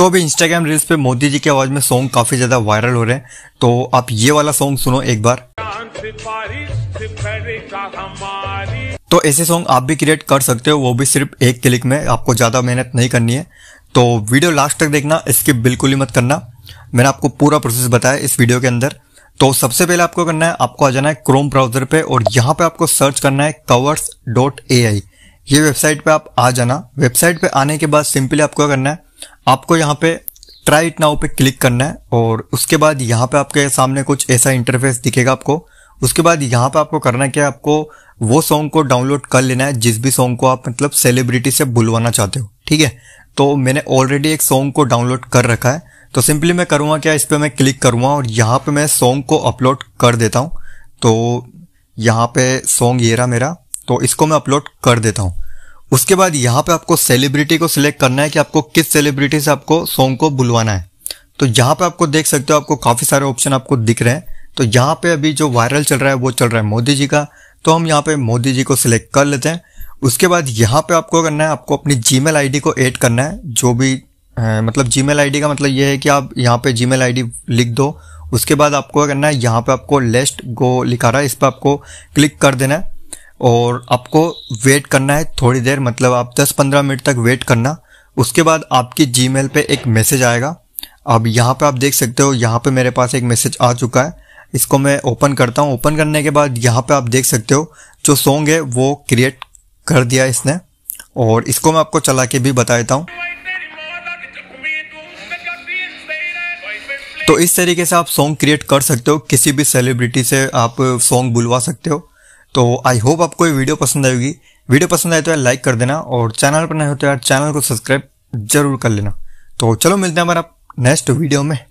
तो अभी Instagram reels पे मोदी जी की आवाज़ में सॉन्ग काफ़ी ज़्यादा वायरल हो रहे हैं तो आप ये वाला सॉन्ग सुनो एक बार तो ऐसे सॉन्ग आप भी क्रिएट कर सकते हो वो भी सिर्फ एक क्लिक में आपको ज़्यादा मेहनत नहीं करनी है तो वीडियो लास्ट तक देखना इसकी बिल्कुल ही मत करना मैंने आपको पूरा प्रोसेस बताया इस वीडियो के अंदर तो सबसे पहले आपको करना है आपको आ जाना है क्रोम ब्राउजर पे और यहाँ पे आपको सर्च करना है कवर्स डॉट ए आई ये वेबसाइट पे आप आ जाना वेबसाइट पे आने के बाद सिंपली आपको करना है आपको यहाँ पे ट्राई इट नाउ पे क्लिक करना है और उसके बाद यहाँ पे आपके सामने कुछ ऐसा इंटरफेस दिखेगा आपको उसके बाद यहाँ पे आपको करना है क्या आपको वो सॉन्ग को डाउनलोड कर लेना है जिस भी सॉन्ग को आप मतलब सेलिब्रिटी से बुलवाना चाहते हो ठीक है तो मैंने ऑलरेडी एक सॉन्ग को डाउनलोड कर रखा है तो सिंपली मैं करूँगा क्या इस पर मैं क्लिक करूँगा और यहाँ पर मैं सॉन्ग को अपलोड कर देता हूँ तो यहाँ पे सॉन्ग ये रहा मेरा तो इसको मैं अपलोड कर देता हूँ उसके बाद यहाँ पे आपको सेलिब्रिटी को सिलेक्ट करना है कि आपको किस सेलिब्रिटी से आपको सॉन्ग को बुलवाना है तो यहाँ पे आपको देख सकते हो आपको काफ़ी सारे ऑप्शन आपको दिख रहे हैं तो यहाँ पे अभी जो वायरल चल रहा है वो चल रहा है मोदी जी का तो हम यहाँ पे मोदी जी को सिलेक्ट कर लेते हैं उसके बाद यहाँ पे आपको करना है आपको अपनी जी मेल को एड करना है जो भी है, मतलब जी मेल का मतलब ये है कि आप यहाँ पे जी मेल लिख दो उसके बाद आपको करना है यहाँ पे आपको लेस्ट गो लिखा रहा है इस पर आपको क्लिक कर देना है और आपको वेट करना है थोड़ी देर मतलब आप 10-15 मिनट तक वेट करना उसके बाद आपकी जीमेल पे एक मैसेज आएगा अब यहाँ पे आप देख सकते हो यहाँ पे मेरे पास एक मैसेज आ चुका है इसको मैं ओपन करता हूँ ओपन करने के बाद यहाँ पे आप देख सकते हो जो सॉन्ग है वो क्रिएट कर दिया इसने और इसको मैं आपको चला के भी बता देता हूँ तो इस तरीके से आप सॉन्ग क्रिएट कर सकते हो किसी भी सेलिब्रिटी से आप सॉन्ग बुलवा सकते हो तो आई होप आपको ये वीडियो पसंद आएगी वीडियो पसंद आए तो यार लाइक कर देना और चैनल पर नए हो तो यार चैनल को सब्सक्राइब जरूर कर लेना तो चलो मिलते हैं हमारा नेक्स्ट वीडियो में